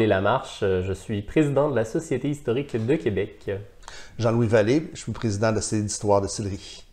la marche. Euh, je suis président de la Société historique de Québec. Jean-Louis Vallée, je suis président de la d'histoire de Sillery.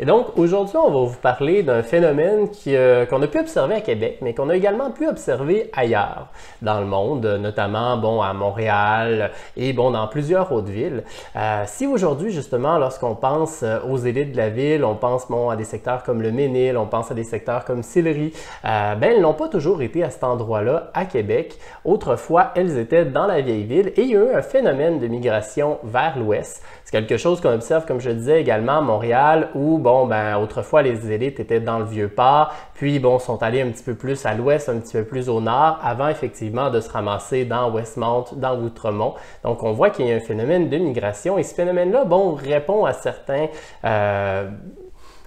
Et donc, aujourd'hui, on va vous parler d'un phénomène euh, qu'on a pu observer à Québec, mais qu'on a également pu observer ailleurs dans le monde, notamment bon, à Montréal et bon, dans plusieurs autres villes. Euh, si aujourd'hui, justement, lorsqu'on pense euh, aux élites de la ville, on pense bon, à des secteurs comme le Ménil, on pense à des secteurs comme Sillery, ben, elles n'ont pas toujours été à cet endroit-là à Québec. Autrefois, elles étaient dans la vieille ville et il y a eu un phénomène de migration vers l'ouest quelque chose qu'on observe, comme je disais également à Montréal, où, bon, ben, autrefois, les élites étaient dans le vieux port, puis, bon, sont allés un petit peu plus à l'ouest, un petit peu plus au nord, avant, effectivement, de se ramasser dans Westmount, dans Outremont. Donc, on voit qu'il y a un phénomène de migration, et ce phénomène-là, bon, répond à certains... Euh,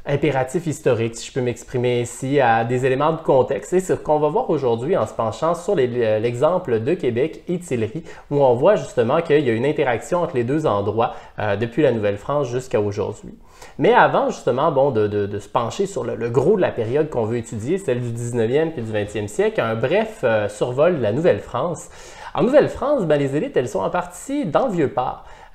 Impératif historique, si je peux m'exprimer ici à des éléments de contexte. Et c'est ce qu'on va voir aujourd'hui en se penchant sur l'exemple de Québec et Tillery, où on voit justement qu'il y a une interaction entre les deux endroits euh, depuis la Nouvelle-France jusqu'à aujourd'hui. Mais avant justement bon, de, se pencher sur le, gros de la période qu'on veut étudier, celle du 19e et du 20e siècle, un bref euh, survol de la Nouvelle-France. En Nouvelle-France, ben, les élites, elles sont en partie dans le vieux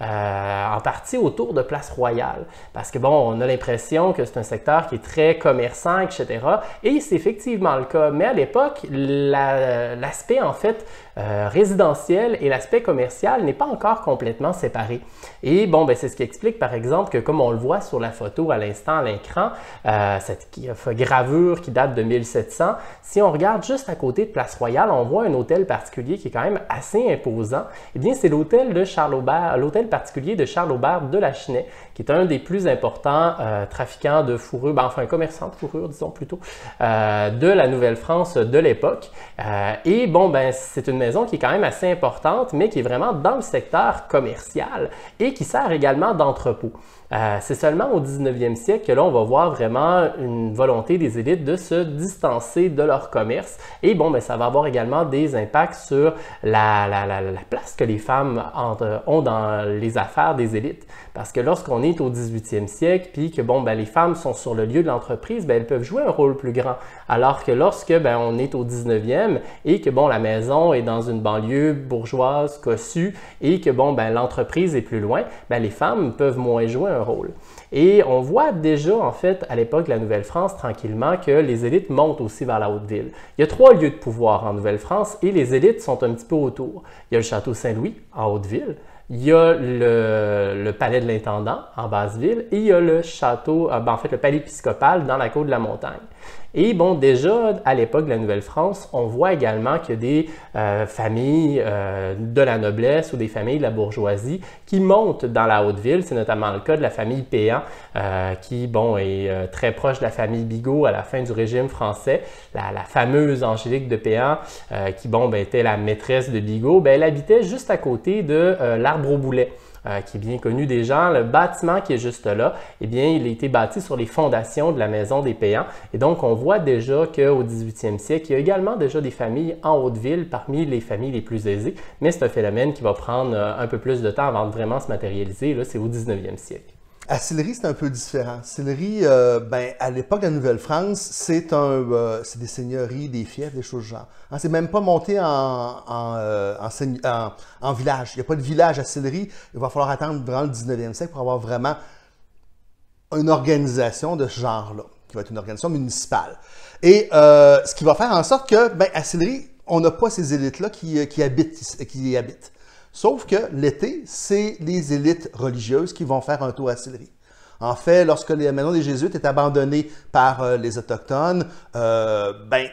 euh, en partie autour de Place Royale. Parce que, bon, on a l'impression que c'est un secteur qui est très commerçant, etc. Et c'est effectivement le cas. Mais à l'époque, l'aspect, en fait, euh, résidentiel et l'aspect commercial n'est pas encore complètement séparé. Et bon, ben, c'est ce qui explique par exemple que comme on le voit sur la photo à l'instant à l'écran, euh, cette euh, gravure qui date de 1700, si on regarde juste à côté de Place Royale, on voit un hôtel particulier qui est quand même assez imposant. Eh bien, c'est l'hôtel de Charles Aubert, l'hôtel particulier de Charles Aubert de la Chenet, qui est un des plus importants trafiquants de fourrure, ben, enfin commerçant de fourrure, disons plutôt, de la Nouvelle-France de l'époque. et bon, ben, c'est une qui est quand même assez importante, mais qui est vraiment dans le secteur commercial et qui sert également d'entrepôt. Euh, c'est seulement au 19e siècle que l'on va voir vraiment une volonté des élites de se distancer de leur commerce. Et bon, ben ça va avoir également des impacts sur la, place que les femmes euh, ont dans les affaires des élites. Parce que lorsqu'on est au 18e siècle, puis que bon, ben, les femmes sont sur le lieu de l'entreprise, ben, elles peuvent jouer un rôle plus grand. Alors que lorsque ben, on est au 19e et que bon, la maison est dans une banlieue bourgeoise, cossue, et que bon, ben, l'entreprise est plus loin, ben, les femmes peuvent moins jouer un rôle. Et on voit déjà, en fait, à l'époque de la Nouvelle-France, tranquillement, que les élites montent aussi vers la haute ville. Il y a trois lieux de pouvoir en Nouvelle-France et les élites sont un petit peu autour. Il y a le Château Saint-Louis, en haute ville. Il y a le, palais de l'intendant en basse ville et il y a le château, euh, ben, en fait le palais épiscopal dans la côte de la montagne. Et bon, déjà à l'époque de la Nouvelle-France, on voit également qu'il y a des euh, familles euh, de la noblesse ou des familles de la bourgeoisie qui montent dans la haute ville. C'est notamment le cas de la famille Péan, euh, qui bon, est très proche de la famille Bigot à la fin du régime français. La, fameuse Angélique de Péan, qui bon, ben, était la maîtresse de Bigot, ben, elle habitait juste à côté de l'arbre au boulet. Euh, qui est bien connu des gens. Le bâtiment qui est juste là, eh bien, il a été bâti sur les fondations de la maison des payants. Et donc, on voit déjà qu'au 18e siècle, il y a également déjà des familles en haute ville parmi les familles les plus aisées, mais c'est un phénomène qui va prendre euh, un peu plus de temps avant de vraiment se matérialiser. Là, c'est au 19e siècle. À Sillery, c'est un peu différent. Sillery, euh, ben, à l'époque de la Nouvelle-France, euh, c'est des seigneuries, des fiefs, des choses genre. Hein, c'est même pas monté en, euh, village. Il n'y a pas de village à Sillery. Il va falloir attendre durant le 19e siècle pour avoir vraiment une organisation de ce genre-là, qui va être une organisation municipale. Et ce qui va faire en sorte que, ben, à Sillery, on n'a pas ces élites-là qui, qui y habitent. Sauf que l'été, c'est les élites religieuses qui vont faire un tour à Sillery. En fait, lorsque la maison des Jésuites est abandonnée par euh, les Autochtones, euh, ben,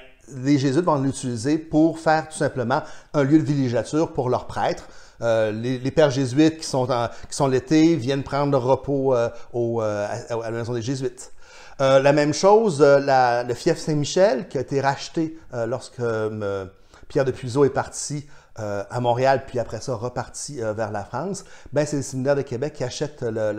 les Jésuites vont l'utiliser pour faire tout simplement un lieu de villégiature pour leurs prêtres. Euh, les, pères jésuites qui sont, qui sont l'été viennent prendre leur repos à, la maison des jésuites. la même chose, le fief Saint-Michel qui a été racheté lorsque Pierre de Puiseau est parti euh, à Montréal, puis après ça reparti euh, vers la France, ben c'est le séminaire de Québec qui achète euh,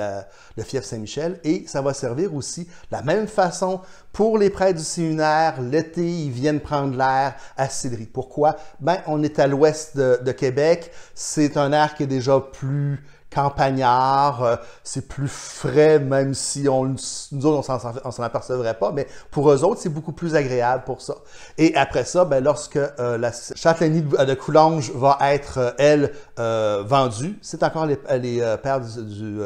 le, fief Saint-Michel et ça va servir aussi la même façon pour les prêtres du séminaire. L'été, ils viennent prendre l'air à Sillery. Pourquoi? Ben, on est à l'ouest de, de Québec. C'est un air qui est déjà plus campagnard, euh, c'est plus frais, même si on, nous autres, on s'en apercevrait pas, mais pour eux autres, c'est beaucoup plus agréable pour ça. Et après ça, ben, lorsque euh, la châtellenie euh, de Coulanges va être, elle, vendue, c'est encore les, les pères du, du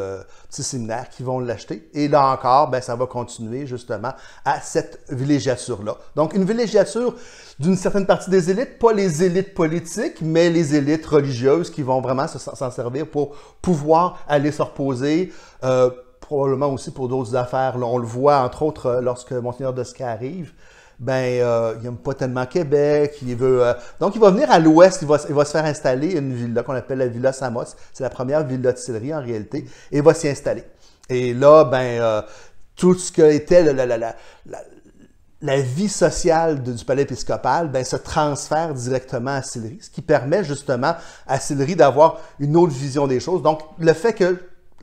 petit séminaire qui vont l'acheter. Et là encore, ben, ça va continuer justement à cette villégiature-là. Donc, une villégiature d'une certaine partie des élites, pas les élites politiques, mais les élites religieuses qui vont vraiment s'en servir pour pouvoir aller se reposer. Euh, probablement aussi pour d'autres affaires. on le voit, entre autres, euh, lorsque Monseigneur de arrive, ben, euh, il n'aime pas tellement Québec, il veut... Euh, donc, il va venir à l'ouest, il va, se faire installer une villa qu'on appelle la Villa Samos. C'est la première villa de en réalité, et il va s'y installer. Et là, ben, tout ce que était la, la, la, la vie sociale du palais épiscopal ben, se transfère directement à Sillery, ce qui permet justement à Sillery d'avoir une autre vision des choses. Donc, le fait que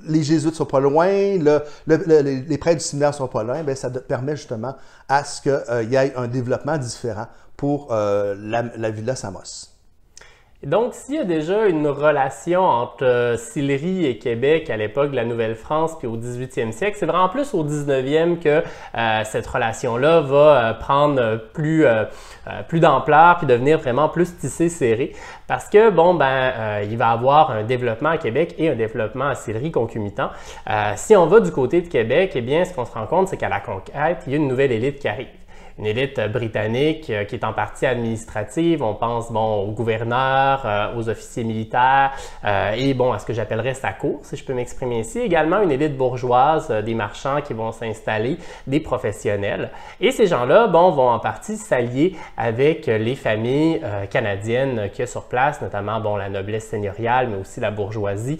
les jésuites sont pas loin, les prêtres du séminaire sont pas loin, ben, ça permet justement à ce qu'il euh, y ait un développement différent pour euh, la, la villa Samos. Donc, s'il y a déjà une relation entre euh, et Québec à l'époque de la Nouvelle-France puis au 18e siècle, c'est vraiment plus au 19e que euh, cette relation-là va euh, prendre plus, plus d'ampleur puis devenir vraiment plus tissée serrée. Parce que, bon, ben, il va avoir un développement à Québec et un développement à Sillery concomitant. si on va du côté de Québec, eh bien, ce qu'on se rend compte, c'est qu'à la conquête, il y a une nouvelle élite qui arrive une élite euh, britannique euh, qui est en partie administrative. On pense bon aux gouverneurs, euh, aux officiers militaires et bon à ce que j'appellerais sa cour, si je peux m'exprimer ainsi. Également une élite bourgeoise, des marchands qui vont s'installer, des professionnels. Et ces gens-là, bon, vont en partie s'allier avec les familles canadiennes qu'il y a sur place, notamment bon la noblesse seigneuriale, mais aussi la bourgeoisie.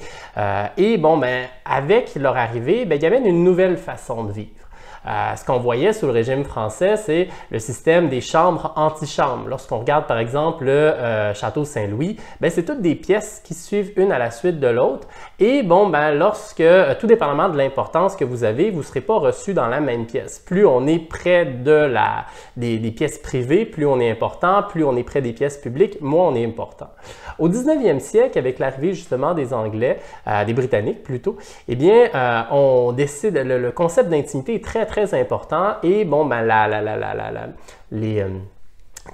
et bon, ben avec leur arrivée, ben, y avait une nouvelle façon de vivre. Euh, ce qu'on voyait sous le régime français, c'est le système des chambres anti-chambres. Lorsqu'on regarde par exemple le euh, château Saint-Louis, ben, c'est toutes des pièces qui suivent une à la suite de l'autre. Et bon, ben, lorsque, euh, tout dépendamment de l'importance que vous avez, vous ne serez pas reçu dans la même pièce. Plus on est près de la, des, pièces privées, plus on est important, plus on est près des pièces publiques, moins on est important. Au 19e siècle, avec l'arrivée justement des Anglais, des Britanniques plutôt, eh bien, on décide, le, le concept d'intimité est très très, important. Et bon, ben, la, la, la, la les. Euh,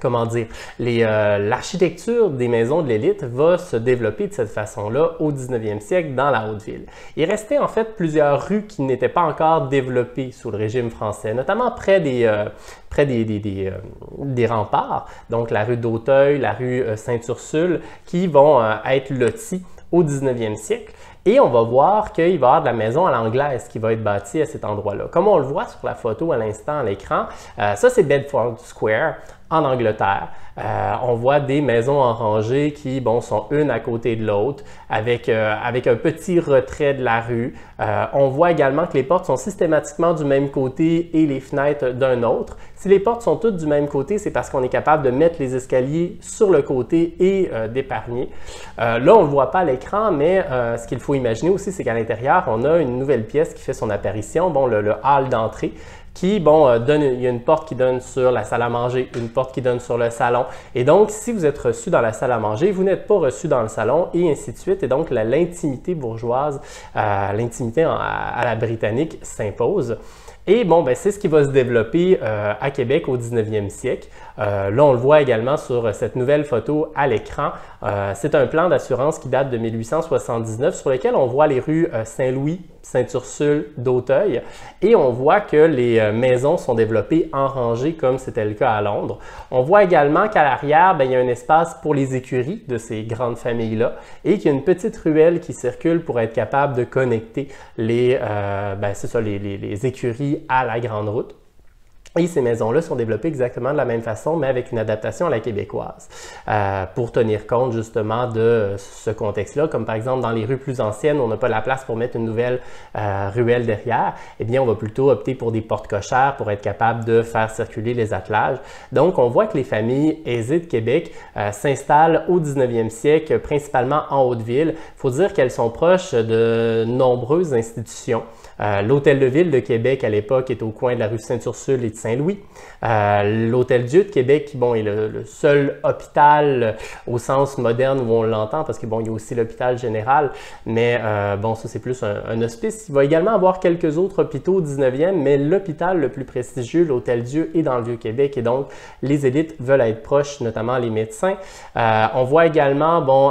comment dire, euh, l'architecture des maisons de l'élite va se développer de cette façon-là au 19e siècle dans la Haute-Ville. Il restait en fait plusieurs rues qui n'étaient pas encore développées sous le régime français, notamment près des, euh, près des, des, des, des, remparts, donc la rue d'Auteuil, la rue saint ursule qui vont être loties au 19e siècle. Et on va voir qu'il va y avoir de la maison à l'anglaise qui va être bâtie à cet endroit-là. Comme on le voit sur la photo à l'instant à l'écran, euh, ça c'est Bedford Square en Angleterre. Euh, on voit des maisons en rangée qui bon, sont une à côté de l'autre, avec, euh, avec un petit retrait de la rue. Euh, on voit également que les portes sont systématiquement du même côté et les fenêtres d'un autre. Si les portes sont toutes du même côté, c'est parce qu'on est capable de mettre les escaliers sur le côté et d'épargner. là, on ne voit pas l'écran, mais ce qu'il faut imaginer aussi, c'est qu'à l'intérieur, on a une nouvelle pièce qui fait son apparition, bon, le hall d'entrée, qui, bon, euh, donne, il y a une porte qui donne sur la salle à manger, une porte qui donne sur le salon. Et donc, si vous êtes reçu dans la salle à manger, vous n'êtes pas reçu dans le salon et ainsi de suite. Et donc, l'intimité bourgeoise, euh, l'intimité à la britannique s'impose. Et bon, ben, c'est ce qui va se développer euh, à Québec au 19e siècle. Euh, là, on le voit également sur cette nouvelle photo à l'écran. Euh, c'est un plan d'assurance qui date de 1879 sur lequel on voit les rues Saint-Louis, Saint-Ursule, d'Auteuil et on voit que les maisons sont développées en rangée comme c'était le cas à Londres. On voit également qu'à l'arrière, ben, il y a un espace pour les écuries de ces grandes familles-là et qu'il y a une petite ruelle qui circule pour être capable de connecter les, ben, les écuries à la grande route. Et ces maisons-là sont développées exactement de la même façon, mais avec une adaptation à la québécoise, euh, pour tenir compte justement de ce contexte-là. Comme par exemple dans les rues plus anciennes, on n'a pas la place pour mettre une nouvelle euh, ruelle derrière, eh bien on va plutôt opter pour des portes cochères pour être capable de faire circuler les attelages. Donc on voit que les familles aisées de Québec euh, s'installent au 19e siècle, principalement en Haute-Ville. Il faut dire qu'elles sont proches de nombreuses institutions. Euh, L'Hôtel de Ville de Québec à l'époque est au coin de la rue Sainte-Ursule et de Saint-Louis. Euh, L'Hôtel Dieu de Québec, qui bon, est le, seul hôpital euh, au sens moderne où on l'entend, parce que bon, il y a aussi l'hôpital général, mais bon, ça c'est plus un, hospice. Il va également avoir quelques autres hôpitaux au 19e, mais l'hôpital le plus prestigieux, l'Hôtel Dieu, est dans le Vieux-Québec et donc les élites veulent être proches, notamment les médecins. on voit également bon,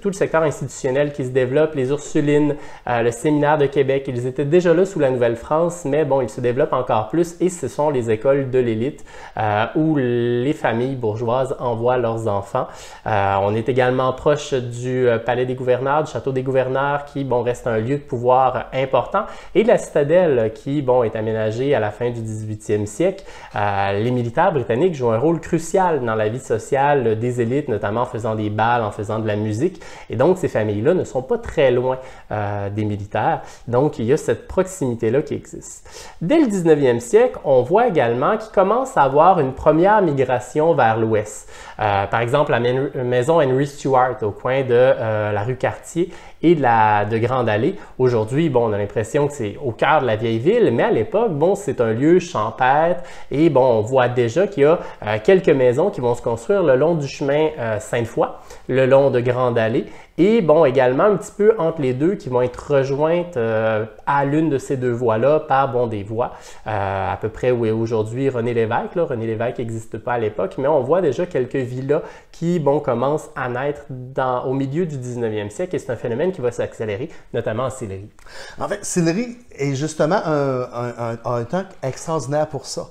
tout le secteur institutionnel qui se développe, les Ursulines, le séminaire de Québec, les ils étaient déjà là sous la Nouvelle-France, mais bon, ils se développent encore plus et ce sont les écoles de l'élite euh, où les familles bourgeoises envoient leurs enfants. Euh, on est également proche du euh, palais des gouverneurs, du château des gouverneurs qui, bon, reste un lieu de pouvoir important et de la citadelle qui, bon, est aménagée à la fin du 18e siècle. les militaires britanniques jouent un rôle crucial dans la vie sociale des élites, notamment en faisant des balles, en faisant de la musique. Et donc, ces familles-là ne sont pas très loin des militaires. Donc, il cette proximité-là qui existe. Dès le 19e siècle, on voit également qu'il commence à avoir une première migration vers l'ouest. Euh, par exemple, la maison Henry Stewart au coin de euh, la rue Cartier et de, la, de Grande Allée. Aujourd'hui, bon, on a l'impression que c'est au cœur de la vieille ville, mais à l'époque, bon, c'est un lieu champêtre et bon, on voit déjà qu'il y a euh, quelques maisons qui vont se construire le long du chemin euh, Sainte-Foy, le long de Grande Allée et bon, également un petit peu entre les deux qui vont être rejointes euh, à l'une de ces deux voies-là par bon, des voies, à peu près où est aujourd'hui René Lévesque. René Lévesque n'existe pas à l'époque, mais on voit déjà quelques villas qui bon, commencent à naître dans, au milieu du 19e siècle et c'est un phénomène qui va s'accélérer, notamment en céleri. En fait, céleri est justement un, un, temps extraordinaire pour ça.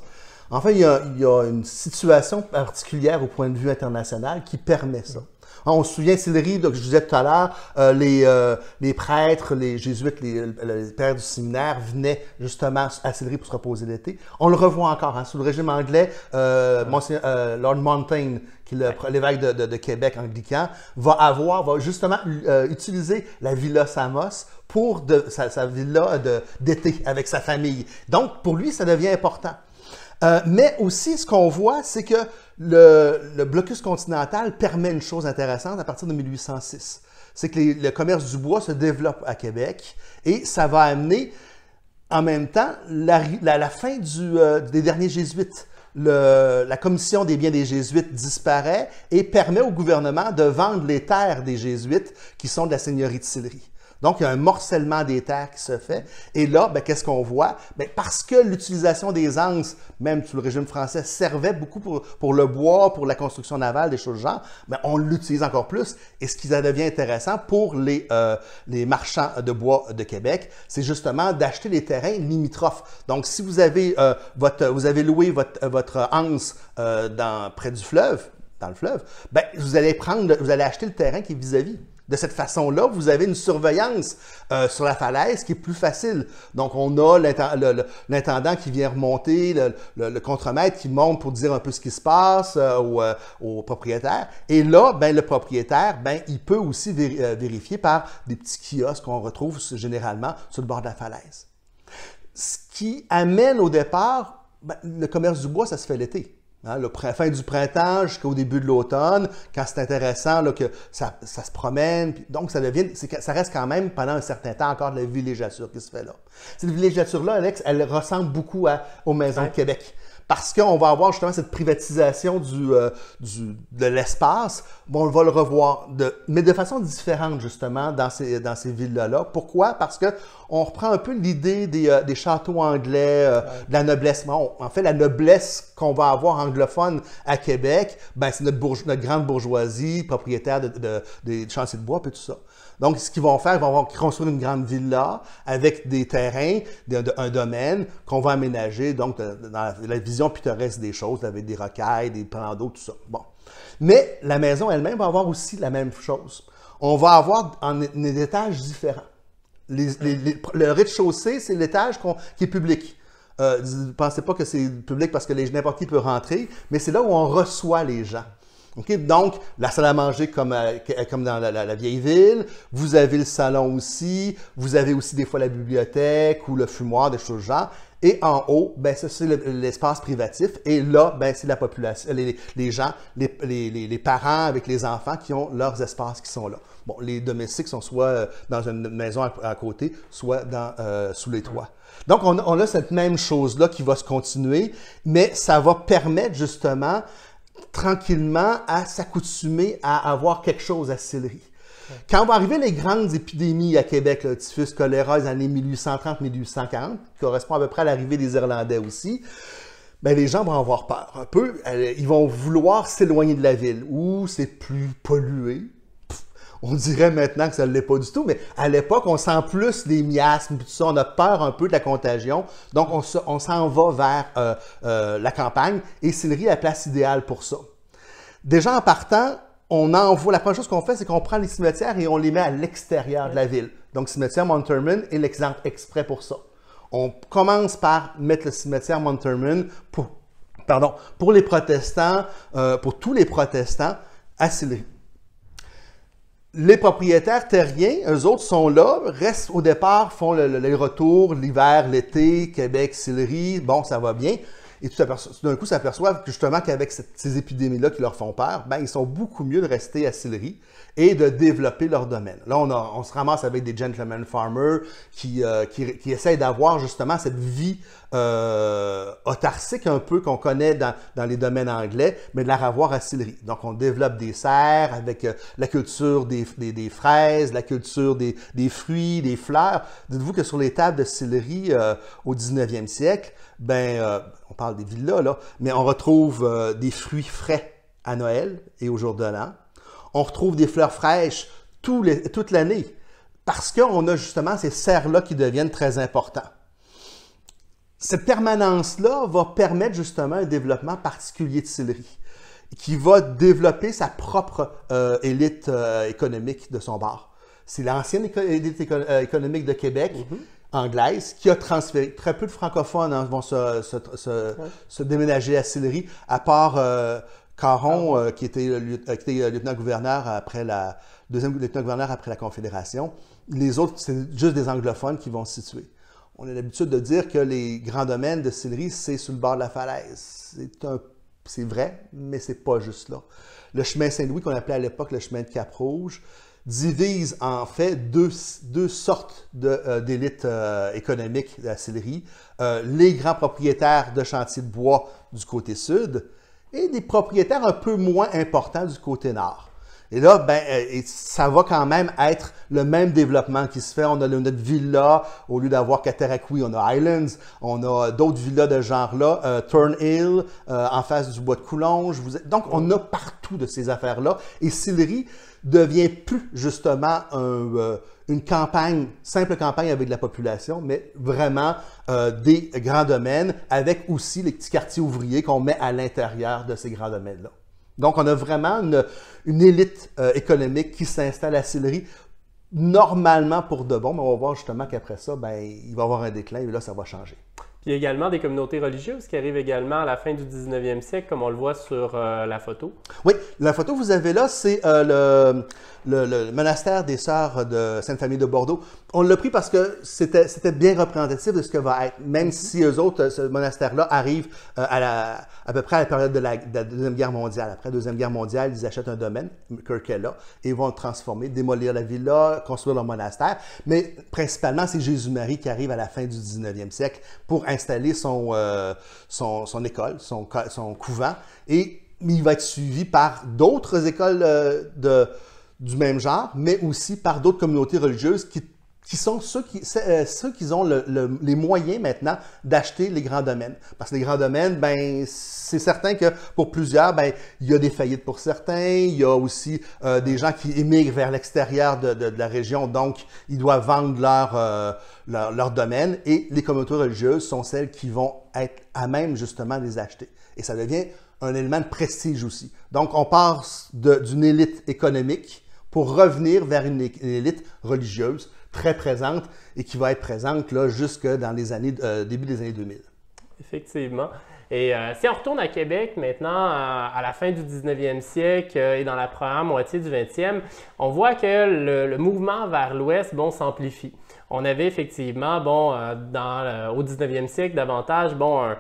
En fait, il il y, a, une situation particulière au point de vue international qui permet ça. Ah, on se souvient, Sillery, donc je vous disais tout à l'heure, euh, les, euh, les, prêtres, les jésuites, les, pères du séminaire venaient justement à Sillery pour se reposer l'été. On le revoit encore hein, sous le régime anglais. Euh, Lord Montaigne, qui est l'évêque de, Québec anglican, va avoir, va justement utiliser la villa Samos pour sa, villa d'été avec sa famille. Donc, pour lui, ça devient important. mais aussi, ce qu'on voit, c'est que le, blocus continental permet une chose intéressante à partir de 1806. C'est que le commerce du bois se développe à Québec et ça va amener en même temps la, la, fin euh, des derniers jésuites. la commission des biens des jésuites disparaît et permet au gouvernement de vendre les terres des jésuites qui sont de la seigneurie de Sillery. Donc, il y a un morcellement des terres qui se fait. Et là, ben, qu'est-ce qu'on voit? Ben, parce que l'utilisation des anses, même sous le régime français, servait beaucoup pour, le bois, pour la construction navale, des choses du genre, ben, on l'utilise encore plus. Et ce qui devient intéressant pour les, euh, marchands de bois de Québec, c'est justement d'acheter les terrains limitrophes. Donc, si vous avez, euh, votre, vous avez loué votre, euh, anse près du fleuve, dans le fleuve, vous allez prendre, vous allez acheter le terrain qui est vis-à-vis. vis à vis de cette façon-là, vous avez une surveillance euh, sur la falaise qui est plus facile. Donc, on a l'intendant qui vient remonter, le, contremaître qui monte pour dire un peu ce qui se passe euh, euh, au, propriétaire. Et là, ben, le propriétaire, ben, il peut aussi vérifier par des petits kiosques qu'on retrouve généralement sur le bord de la falaise. Ce qui amène au départ, ben, le commerce du bois, ça se fait l'été. Hein, le fin du printemps jusqu'au début de l'automne, quand c'est intéressant, là, que ça, ça, se promène. donc, ça, devient, ça reste quand même pendant un certain temps encore de la villégiature qui se fait là. Cette villégiature-là, Alex, elle ressemble beaucoup à, aux maisons de Québec parce qu'on va avoir justement cette privatisation du, euh, de l'espace, bon, on va le revoir, de, mais de façon différente justement dans ces, dans ces villes-là. Pourquoi? Parce que on reprend un peu l'idée des, euh, des, châteaux anglais, euh, de la noblesse. en fait, la noblesse qu'on va avoir anglophone à Québec, ben, c'est notre, grande bourgeoisie, propriétaire de, des chantiers de bois et tout ça. Donc, ce qu'ils vont faire, ils vont construire une grande villa avec des terrains, un domaine qu'on va aménager, donc, dans la vision pittoresque des choses, avec des rocailles, des plans tout ça. Bon. Mais la maison elle-même va avoir aussi la même chose. On va avoir des étages différents. le rez-de-chaussée, c'est l'étage qui est public. Ne euh, pensez pas que c'est public parce que n'importe qui peut rentrer, mais c'est là où on reçoit les gens. Donc, la salle à manger comme, euh, euh, comme dans la, vieille ville, vous avez le salon aussi, vous avez aussi des fois la bibliothèque ou le fumoir, des choses genre. Et en haut, ben, c'est l'espace privatif. Et là, ben, c'est la population, les, gens, les, parents avec les enfants qui ont leurs espaces qui sont là. Bon, les domestiques sont soit euh, dans une maison à, côté, soit dans, sous les toits. Donc, on a cette même chose-là qui va se continuer, mais ça va permettre justement tranquillement à s'accoutumer à avoir quelque chose à céleri. Quand vont arriver les grandes épidémies à Québec, le typhus, choléra, les années 1830-1840, qui correspond à peu près à l'arrivée des Irlandais aussi, ben, les gens vont avoir peur un peu. Euh, ils vont vouloir s'éloigner de la ville où c'est plus pollué, on dirait maintenant que ça ne l'est pas du tout, mais à l'époque, on sent plus les miasmes, ça, on a peur un peu de la contagion. Donc, on, s'en va vers euh, euh, la campagne et Sillery est la place idéale pour ça. Déjà en partant, on envoie, la première chose qu'on fait, c'est qu'on prend les cimetières et on les met à l'extérieur de la ville. Donc, cimetière Monterman est l'exemple exprès pour ça. On commence par mettre le cimetière Monterman pour, pardon, pour les protestants, euh, pour tous les protestants à Sillery les propriétaires terriens, eux autres, sont là, restent au départ, font le, les retours l'hiver, l'été, Québec, Sillery, bon, ça va bien. Et tout, d'un coup, s'aperçoivent justement qu'avec ces épidémies-là qui leur font peur, ben, ils sont beaucoup mieux de rester à Sillery et de développer leur domaine. Là, on, se ramasse avec des gentlemen farmers qui, euh, essayent d'avoir justement cette vie euh, autarcique un peu qu'on connaît dans, les domaines anglais, mais de la revoir à Sillery. Donc, on développe des serres avec euh, la culture des, fraises, la culture des, des fruits, des fleurs. Dites-vous que sur les tables de Sillery euh, au 19e siècle, ben, on parle des villas, là, mais on retrouve euh, des fruits frais à Noël et au jour de l'an. On retrouve des fleurs fraîches toute l'année parce qu'on a justement ces serres-là qui deviennent très importants. Cette permanence-là va permettre justement un développement particulier de Sillery qui va développer sa propre euh, élite euh, économique de son bar. C'est l'ancienne élite économique de Québec mm-hmm anglaise qui a transféré. Très peu de francophones hein, vont se, déménager à Sillery, à part euh, Caron, euh, qui était, euh, lieutenant-gouverneur après la deuxième lieutenant-gouverneur après la Confédération. Les autres, c'est juste des anglophones qui vont se situer. On a l'habitude de dire que les grands domaines de Sillery, c'est sous le bord de la falaise. C'est un c'est vrai, mais c'est pas juste là. Le chemin Saint-Louis, qu'on appelait à l'époque le chemin de Cap-Rouge, divise en fait deux, sortes d'élites de, euh, euh, économiques de la célerie, euh, les grands propriétaires de chantiers de bois du côté sud et des propriétaires un peu moins importants du côté nord. Et là, ben, euh, ça va quand même être le même développement qui se fait. On a notre villa, au lieu d'avoir Cataraqui, on a Islands, on a d'autres villas de genre-là, euh, Turnhill, euh, en face du bois de Coulonge. Donc, on a partout de ces affaires-là. Et Sillery devient plus justement une campagne, simple campagne avec de la population, mais vraiment des grands domaines, avec aussi les petits quartiers ouvriers qu'on met à l'intérieur de ces grands domaines-là. Donc, on a vraiment une, élite euh, économique qui s'installe à Sillery normalement pour de bon, mais on va voir justement qu'après ça, ben, il va y avoir un déclin et là, ça va changer a également des communautés religieuses qui arrivent également à la fin du 19e siècle, comme on le voit sur euh, la photo. Oui, la photo que vous avez là, c'est euh, le, le, monastère des Sœurs de Sainte-Famille de Bordeaux. On l'a pris parce que c'était bien représentatif de ce que va être, même mm-hmm. si eux autres, ce monastère-là arrive euh, à, la, à peu près à la période de la, Deuxième Guerre mondiale. Après la Deuxième Guerre mondiale, ils achètent un domaine, Kirkella, et ils vont le transformer, démolir la villa, construire leur monastère. Mais principalement, c'est Jésus-Marie qui arrive à la fin du 19e siècle pour installer son, euh, son, son, école, son, son couvent, et il va être suivi par d'autres écoles euh, de, du même genre, mais aussi par d'autres communautés religieuses qui qui sont ceux qui, euh, ceux qui ont les moyens maintenant d'acheter les grands domaines. Parce que les grands domaines, ben, c'est certain que pour plusieurs, ben, il y a des faillites pour certains, il y a aussi euh, des gens qui émigrent vers l'extérieur de, la région, donc ils doivent vendre euh, leur, leur, domaine et les communautés religieuses sont celles qui vont être à même justement de les acheter. Et ça devient un élément de prestige aussi. Donc, on part d'une élite économique pour revenir vers une, élite religieuse très présente et qui va être présente jusque dans les années, euh, début des années 2000. Effectivement. Et euh, si on retourne à Québec maintenant, euh, à la fin du 19e siècle et dans la première moitié du 20e, on voit que le, mouvement vers l'Ouest bon, s'amplifie. On avait effectivement, bon, au 19e siècle davantage, bon,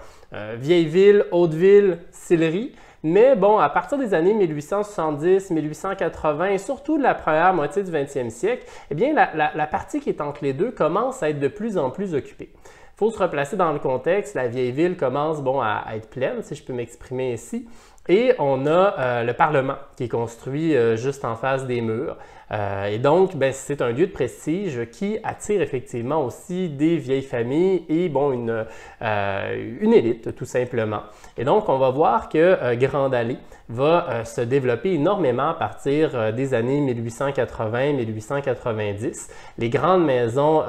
vieille ville, haute ville, Sillery. Mais bon, à partir des années 1870, 1880 et surtout de la première moitié du 20e siècle, eh bien, la, partie qui est entre les deux commence à être de plus en plus occupée Il faut se replacer dans le contexte. La vieille ville commence bon, à, être pleine, si je peux m'exprimer ainsi. Et on a euh, le Parlement qui est construit euh, juste en face des murs. Euh, et donc, ben, c'est un lieu de prestige qui attire effectivement aussi des vieilles familles et bon, une, euh, une élite tout simplement. Et donc, on va voir que euh, Grande Allée va se développer énormément à partir des années 1880-1890. Les grandes maisons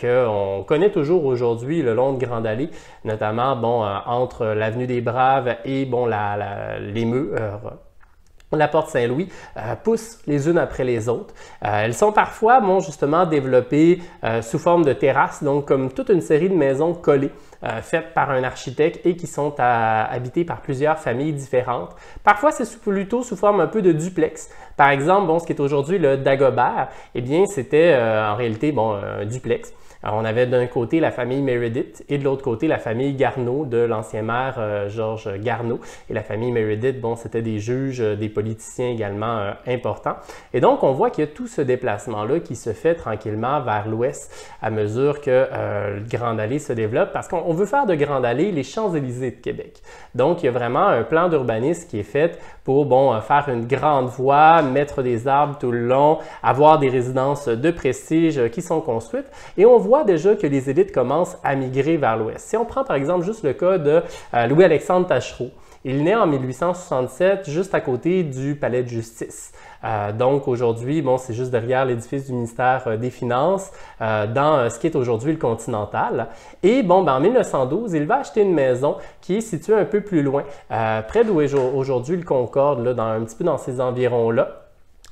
qu'on connaît toujours aujourd'hui le long de Grande Allée, notamment bon, entre l'avenue des Braves et bon, la, la porte Saint-Louis euh, pousse les unes après les autres. Euh, elles sont parfois, bon, justement, développées euh, sous forme de terrasses, donc comme toute une série de maisons collées. faites par un architecte et qui sont habitées par plusieurs familles différentes. Parfois, c'est plutôt sous forme un peu de duplex. Par exemple, bon, ce qui est aujourd'hui le Dagobert, eh bien, c'était en réalité bon, un duplex. Alors, on avait d'un côté la famille Meredith et de l'autre côté la famille Garneau de l'ancien maire euh, Georges Garneau. Et la famille Meredith, bon, c'était des juges, euh, des politiciens également euh, importants. Et donc, on voit qu'il y a tout ce déplacement-là qui se fait tranquillement vers l'ouest à mesure que Grande Allée se développe parce qu'on veut faire de Grande Allée les Champs-Élysées de Québec. Donc, il y a vraiment un plan d'urbanisme qui est fait pour, bon, faire une grande voie, mettre des arbres tout le long, avoir des résidences de prestige qui sont construites. Et on voit déjà que les élites commencent à migrer vers l'Ouest. Si on prend par exemple juste le cas de euh, Louis-Alexandre Tachereau, il naît en 1867 juste à côté du palais de justice. Euh, donc aujourd'hui, bon, c'est juste derrière l'édifice du ministère euh, des Finances, dans ce qui est aujourd'hui le Continental. Et bon, ben, en 1912, il va acheter une maison qui est située un peu plus loin, près d'où est aujourd'hui le Concorde, dans, un petit peu dans ces environs-là.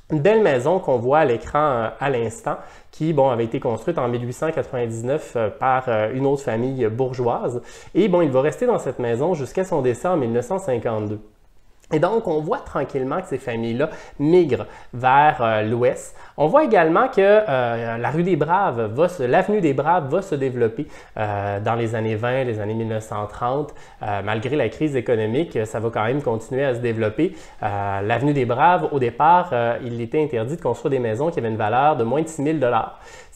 Une belle maison qu'on voit à l'écran euh, à l'instant, qui bon, avait été construite en 1899 euh, par euh, une autre famille bourgeoise. Et bon, il va rester dans cette maison jusqu'à son décès en 1952. Et donc, on voit tranquillement que ces familles-là migrent vers euh, l'ouest. On voit également que euh, la rue des Braves, l'avenue des Braves va se développer euh, dans les années 20, les années 1930. malgré la crise économique, ça va quand même continuer à se développer. l'avenue des Braves, au départ, il était interdit de construire des maisons qui avaient une valeur de moins de 6 000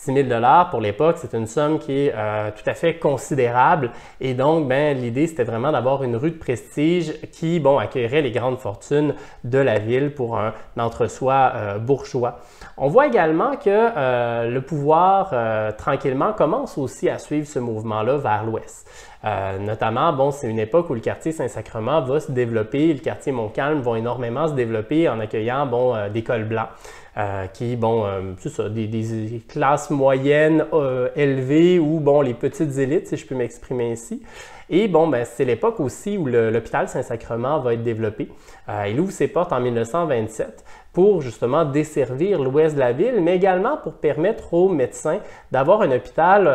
6 000 pour l'époque, c'est une somme qui est euh, tout à fait considérable. Et donc, ben, l'idée, c'était vraiment d'avoir une rue de prestige qui, bon, accueillerait les grandes fortunes de la ville pour un entre-soi euh, bourgeois. On voit également que euh, le pouvoir, tranquillement, commence aussi à suivre ce mouvement-là vers l'ouest. Euh, notamment, bon, c'est une époque où le quartier Saint-Sacrement va se développer, le quartier Montcalm va énormément se développer en accueillant bon, des cols blancs. Euh, qui, bon, euh, ça, des, classes moyennes euh, élevées ou, bon, les petites élites, si je peux m'exprimer ainsi. Et bon, ben, c'est l'époque aussi où l'hôpital Saint-Sacrement va être développé. Euh, il ouvre ses portes en 1927 pour justement desservir l'ouest de la ville, mais également pour permettre aux médecins d'avoir un hôpital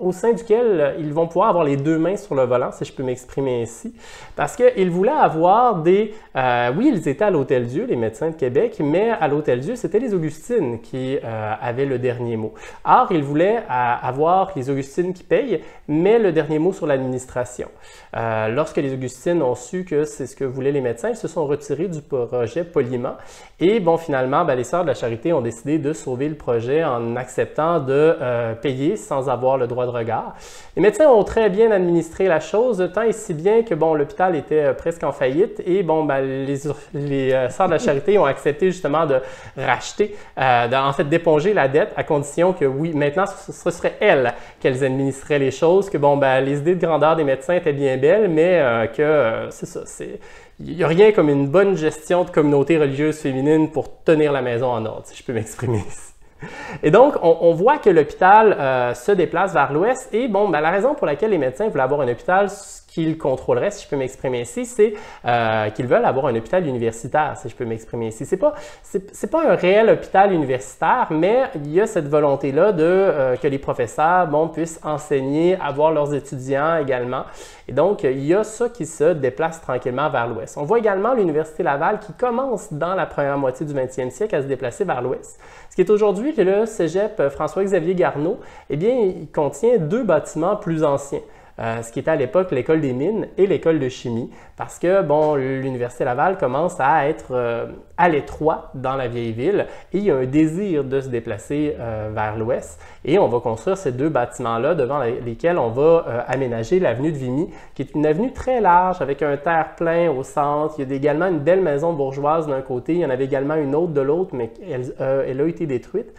au sein duquel euh, ils vont pouvoir avoir les deux mains sur le volant, si je peux m'exprimer ainsi, parce qu'ils voulaient avoir des... Euh, oui, ils étaient à l'Hôtel Dieu, les médecins de Québec, mais à l'Hôtel Dieu, c'était les Augustines qui euh, avaient le dernier mot. Or, ils voulaient avoir les Augustines qui payent, mais le dernier mot sur l'administration. lorsque les Augustines ont su que c'est ce que voulaient les médecins, ils se sont retirés du projet poliment. Et bon, finalement, ben, les Sœurs de la Charité ont décidé de sauver le projet en acceptant de payer sans avoir le droit de regard. Les médecins ont très bien administré la chose, tant et si bien que bon, l'hôpital était euh, presque en faillite et bon, ben, les, les Sœurs euh, de la Charité ont accepté justement de racheter, euh, en fait d'éponger la dette à condition que oui, maintenant ce, serait elles qu'elles administreraient les choses, que bon, ben, les idées de grandeur des médecins étaient bien belles, mais que c'est ça, il n'y a rien comme une bonne gestion de communauté religieuse féminine pour tenir la maison en ordre, si je peux m'exprimer ici. Et donc, on, voit que l'hôpital euh, se déplace vers l'ouest et bon, ben, la raison pour laquelle les médecins voulaient avoir un hôpital qu'ils contrôleraient, si je peux m'exprimer ainsi, c'est euh, qu'ils veulent avoir un hôpital universitaire, si je peux m'exprimer ainsi. C'est pas, pas un réel hôpital universitaire, mais il y a cette volonté-là de euh, que les professeurs, bon, puissent enseigner, avoir leurs étudiants également. Et donc, il y a ça qui se déplace tranquillement vers l'ouest. On voit également l'Université Laval qui commence dans la première moitié du 20e siècle à se déplacer vers l'ouest. Ce qui est aujourd'hui le cégep François-Xavier Garneau, eh bien, il contient deux bâtiments plus anciens. Euh, ce qui était à l'époque l'école des mines et l'école de chimie, parce que bon, l'Université Laval commence à être euh, à l'étroit dans la vieille ville et il y a un désir de se déplacer euh, vers l'ouest. Et on va construire ces deux bâtiments-là devant lesquels on va aménager l'avenue de Vimy, qui est une avenue très large avec un terre-plein au centre. Il y a également une belle maison bourgeoise d'un côté, il y en avait également une autre de l'autre, mais elle a été détruite.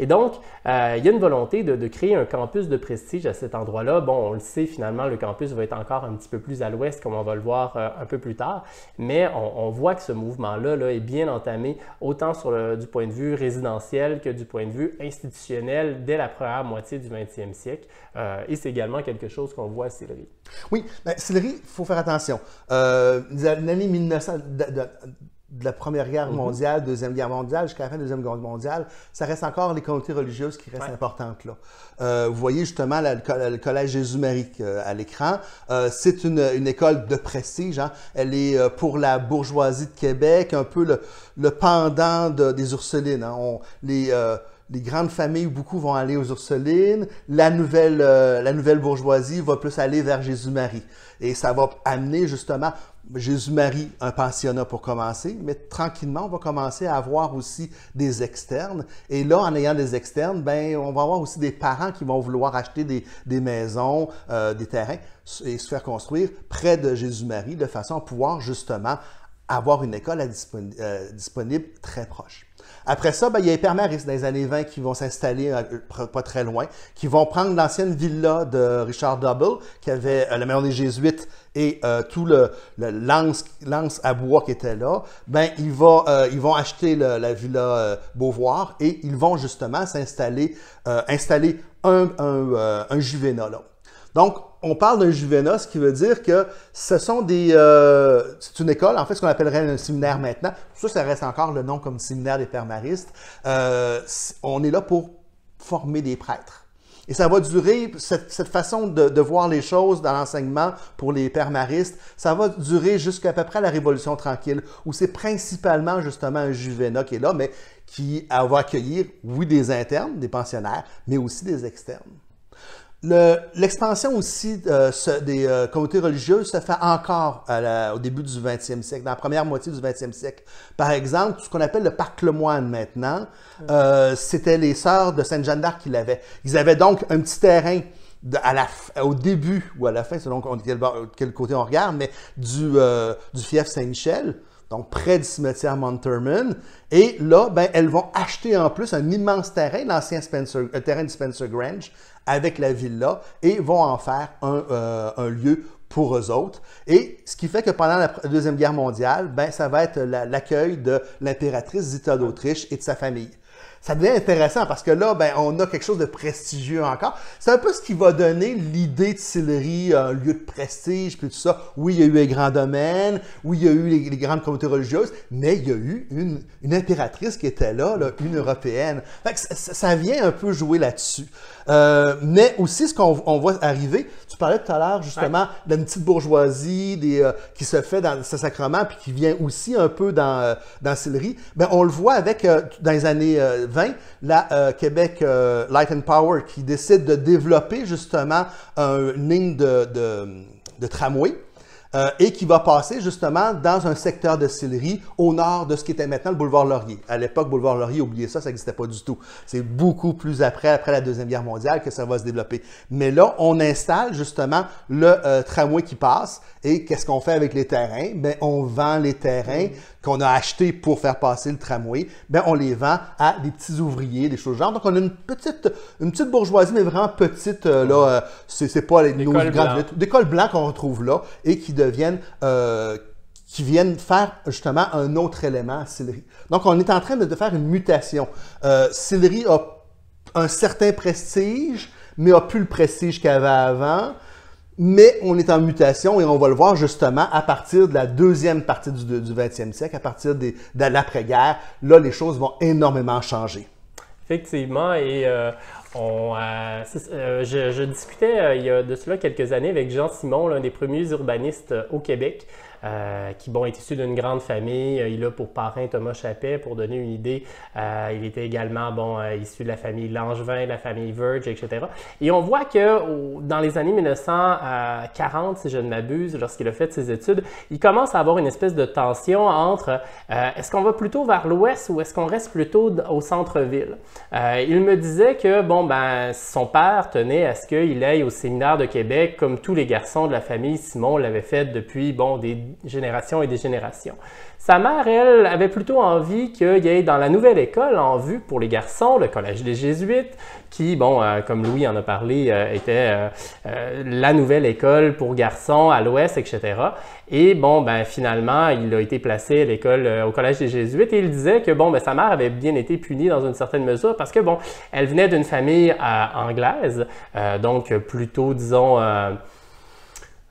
Et donc, euh, il y a une volonté de, créer un campus de prestige à cet endroit-là. Bon, on le sait, finalement, le campus va être encore un petit peu plus à l'ouest, comme on va le voir euh, un peu plus tard, mais on, voit que ce mouvement-là là, est bien entamé, autant sur du point de vue résidentiel que du point de vue institutionnel dès la première moitié du 20e siècle. Euh, et c'est également quelque chose qu'on voit à Sillery. Oui, ben, Sillery, il faut faire attention. les années 1900, de la Première Guerre mhm. mondiale, Deuxième Guerre mondiale, jusqu'à la fin de la Deuxième Guerre mondiale, ça reste encore les communautés religieuses qui restent importantes là. Euh, vous voyez justement le Collège jésus marie euh, à l'écran. Euh, c'est une, école de prestige. Hein. Elle est pour la bourgeoisie de Québec, un peu le, pendant des Ursulines. Hein. les, grandes familles, beaucoup vont aller aux Ursulines. La nouvelle, la nouvelle bourgeoisie va plus aller vers Jésus-Marie. Et ça va amener justement Jésus-Marie, un pensionnat pour commencer, mais tranquillement, on va commencer à avoir aussi des externes. Et là, en ayant des externes, ben, on va avoir aussi des parents qui vont vouloir acheter des, des maisons, euh, des terrains et se faire construire près de Jésus-Marie de façon à pouvoir justement avoir une école à euh, disponible très proche. Après ça, ben, il y a les permaristes dans les années 20 qui vont s'installer euh, pas très loin, qui vont prendre l'ancienne villa de Richard Double, qui avait euh, la maison des Jésuites et euh, tout le, lance, lance, à bois qui était là. Ben, ils vont acheter la villa Beauvoir et ils vont justement s'installer installer un, un, Donc, on parle d'un juvénat, ce qui veut dire que ce sont des. Euh, c'est une école, en fait, ce qu'on appellerait un séminaire maintenant. Ça, ça reste encore le nom comme séminaire des permaristes. Euh, on est là pour former des prêtres. Et ça va durer, cette, façon de, voir les choses dans l'enseignement pour les Pères Maristes, ça va durer jusqu'à peu près la Révolution tranquille, où c'est principalement justement un juvénat qui est là, mais qui euh, va accueillir, oui, des internes, des pensionnaires, mais aussi des externes. L'expansion aussi euh, des euh, communautés religieuses se fait encore au début du 20e siècle, dans la première moitié du 20e siècle. Par exemple, ce qu'on appelle le parc Lemoine maintenant, ah. euh, c'était les sœurs de Sainte-Jeanne d'Arc qui l'avaient. Ils avaient donc un petit terrain à au début ou à la fin, selon quel, quel côté on regarde, mais euh, du, fief Saint-Michel donc près du cimetière Monterman. Et là, ben, elles vont acheter en plus un immense terrain, l'ancien terrain de Spencer Grange, avec la villa et vont en faire euh, un, lieu pour eux autres. Et ce qui fait que pendant la Deuxième Guerre mondiale, ben, ça va être l'accueil de l'impératrice Zita d'Autriche et de sa famille. Ça devient intéressant parce que là, ben, on a quelque chose de prestigieux encore. C'est un peu ce qui va donner l'idée de Sillery, un lieu de prestige, puis tout ça. Oui, il y a eu les grands domaines, oui, il y a eu les, grandes communautés religieuses, mais il y a eu une, impératrice qui était là, une européenne. ça vient un peu jouer là-dessus. Euh, mais aussi, ce qu'on voit arriver, tu parlais tout à l'heure justement d'une petite bourgeoisie euh, qui se fait dans ce sacrement puis qui vient aussi un peu dans, euh, dans Sillery. Ben, on le voit avec, dans les années 20, la Québec Light and Power qui décide de développer justement une ligne de tramway euh, et qui va passer justement dans un secteur de Sillery au nord de ce qui était maintenant le boulevard Laurier. À l'époque, boulevard Laurier, oubliez ça, ça n'existait pas du tout. C'est beaucoup plus après, après la Deuxième Guerre mondiale, que ça va se développer. Mais là, on installe justement le euh, tramway qui passe et qu'est-ce qu'on fait avec les terrains? Bien, on vend les terrains qu'on a acheté pour faire passer le tramway, ben on les vend à des petits ouvriers, des choses du genre. Donc on a une petite, une petite bourgeoisie, mais vraiment petite, euh, là, euh, c'est pas les, grandes... Des cols blancs qu'on retrouve là et qui deviennent... Euh, qui viennent faire justement un autre élément à Sillery. Donc, on est en train de faire une mutation. Sillery a un certain prestige, mais a plus le prestige avait avant. Mais on est en mutation et on va le voir justement à partir de la deuxième partie du, 20e siècle, à partir de l'après-guerre. Là, les choses vont énormément changer. Effectivement, et euh, on, euh, euh, je, je, discutais il y a de cela quelques années avec Jean Simon, l'un des premiers urbanistes au Québec, euh, qui bon, est issu d'une grande famille. Euh, il a pour parrain Thomas Chappet, pour donner une idée. Euh, il était également bon, issu de la famille Langevin, de la famille Verge, etc. Et on voit que dans les années 1940, si je ne m'abuse, lorsqu'il a fait ses études, il commence à avoir une espèce de tension entre est-ce qu'on va plutôt vers l'ouest ou est-ce qu'on reste plutôt au centre-ville? il me disait que bon, ben, son père tenait à ce qu'il aille au séminaire de Québec comme tous les garçons de la famille Simon l'avaient fait depuis bon, des générations et des générations. Sa mère, elle, avait plutôt envie qu'il y ait dans la nouvelle école en vue pour les garçons, le Collège des Jésuites, qui, bon, euh, comme Louis en a parlé, euh, était euh, la nouvelle école pour garçons à l'Ouest, etc. Et bon, ben, finalement, il a été placé à l'école, au Collège des Jésuites, et il disait que, bon, ben, sa mère avait bien été punie dans une certaine mesure parce que, bon, elle venait d'une famille anglaise, donc plutôt, disons,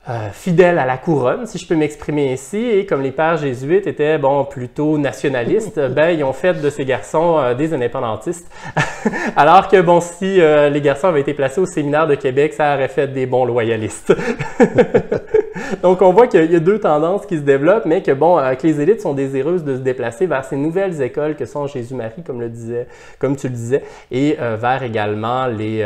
fidèles euh, fidèle à la couronne, si je peux m'exprimer ainsi, et comme les pères jésuites étaient bon plutôt nationalistes, ben ils ont fait de ces garçons euh, des indépendantistes. Alors que bon, si euh, les garçons avaient été placés au séminaire de Québec, ça aurait fait des bons loyalistes. Donc on voit qu'il y a deux tendances qui se développent, mais que bon, que les élites sont désireuses de se déplacer vers ces nouvelles écoles que sont Jésus-Marie, comme le disait, comme tu le disais, et vers également les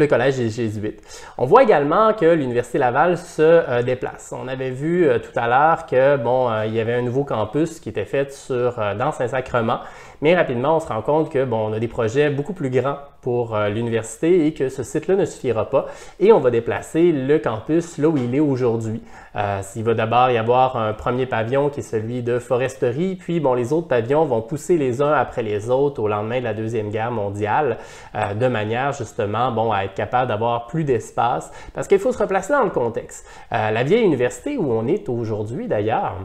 le collège des jésuites. On voit également que l'Université Laval se euh, déplace. On avait vu euh, tout à l'heure que bon, euh, il y avait un nouveau campus qui était fait sur dans Saint-Sacrement, mais rapidement on se rend compte que bon, on a des projets beaucoup plus grands pour euh, l'université et que ce site-là ne suffira pas. Et on va déplacer le campus là où il est aujourd'hui. Euh, il va d'abord y avoir un premier pavillon qui est celui de foresterie, puis bon, les autres pavillons vont pousser les uns après les autres au lendemain de la Deuxième Guerre mondiale, euh, de manière justement bon, à être capable d'avoir plus d'espace, parce qu'il faut se replacer dans le contexte. Euh, la vieille université où on est aujourd'hui d'ailleurs,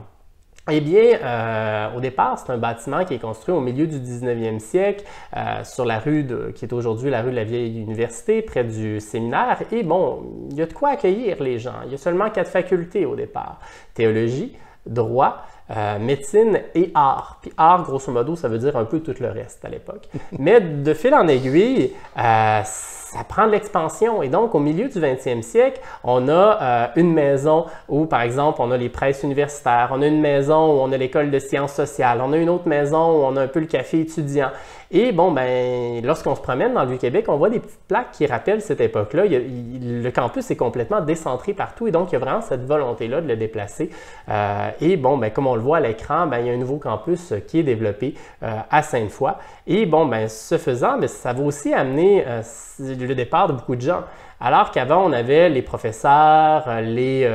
eh bien, euh, au départ, c'est un bâtiment qui est construit au milieu du 19e siècle, euh, sur la rue de, qui est aujourd'hui la rue de la vieille université, près du séminaire. Et bon, il y a de quoi accueillir les gens. Il y a seulement quatre facultés au départ. Théologie, droit, euh, médecine et art. Puis art, grosso modo, ça veut dire un peu tout le reste à l'époque. Mais de fil en aiguille, euh, ça prend de l'expansion. Et donc, au milieu du 20e siècle, on a euh, une maison où, par exemple, on a les presses universitaires, on a une maison où on a l'école de sciences sociales, on a une autre maison où on a un peu le café étudiant. Et bon, ben, lorsqu'on se promène dans le Québec, on voit des petites plaques qui rappellent cette époque-là. Le campus est complètement décentré partout et donc il y a vraiment cette volonté-là de le déplacer. Euh, et bon, ben, comme on le voit à l'écran, ben, il y a un nouveau campus qui est développé euh, à Sainte-Foy. Et bon, ben, ce faisant, ben, ça va aussi amener euh, le départ de beaucoup de gens. Alors qu'avant, on avait les professeurs, les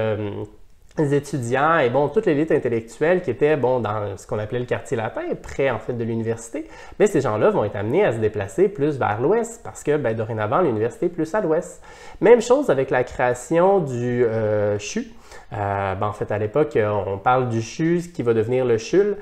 les étudiants et bon, toute l'élite intellectuelle qui étaient, bon, dans ce qu'on appelait le quartier latin, près en fait de l'université, mais ces gens-là vont être amenés à se déplacer plus vers l'ouest parce que ben, dorénavant l'université est plus à l'ouest. Même chose avec la création du euh, CHU. Euh, ben, en fait, à l'époque, on parle du CHU, qui va devenir le CHUL.